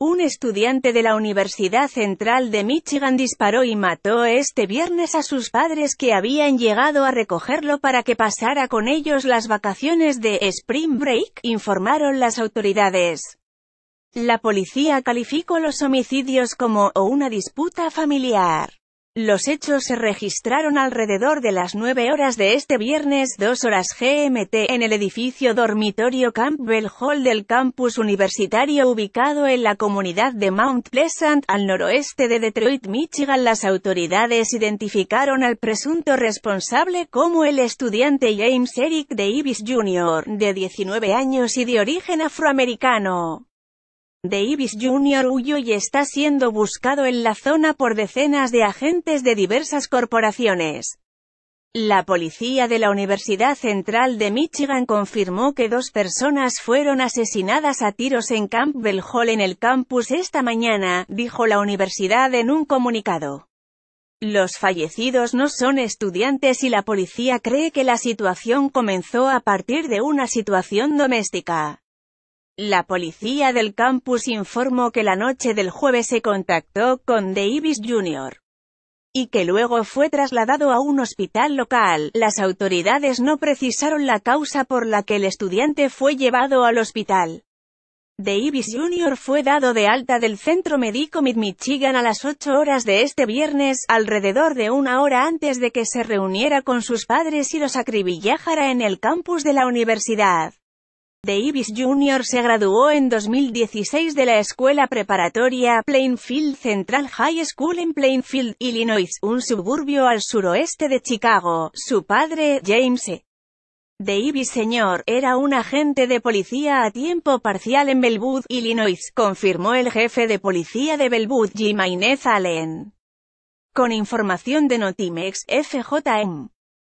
Un estudiante de la Universidad Central de Michigan disparó y mató este viernes a sus padres que habían llegado a recogerlo para que pasara con ellos las vacaciones de Spring Break, informaron las autoridades. La policía calificó los homicidios como o una disputa familiar. Los hechos se registraron alrededor de las 9 horas de este viernes 2 horas GMT en el edificio dormitorio Campbell Hall del campus universitario ubicado en la comunidad de Mount Pleasant, al noroeste de Detroit, Michigan. Las autoridades identificaron al presunto responsable como el estudiante James Eric Davis Jr., de 19 años y de origen afroamericano. Davis Jr. huyó y está siendo buscado en la zona por decenas de agentes de diversas corporaciones. La policía de la Universidad Central de Michigan confirmó que dos personas fueron asesinadas a tiros en Campbell Hall en el campus esta mañana, dijo la universidad en un comunicado. Los fallecidos no son estudiantes y la policía cree que la situación comenzó a partir de una situación doméstica. La policía del campus informó que la noche del jueves se contactó con Davis Jr. y que luego fue trasladado a un hospital local. Las autoridades no precisaron la causa por la que el estudiante fue llevado al hospital. Davis Jr. fue dado de alta del centro médico Mid Michigan a las 8 horas de este viernes, alrededor de una hora antes de que se reuniera con sus padres y los acribillajara en el campus de la universidad. Davis Jr. se graduó en 2016 de la escuela preparatoria Plainfield Central High School en Plainfield, Illinois, un suburbio al suroeste de Chicago. Su padre, James e. Davis Sr., era un agente de policía a tiempo parcial en Bellevue, Illinois, confirmó el jefe de policía de Belwood Jim Inez Allen. Con información de Notimex, FJM.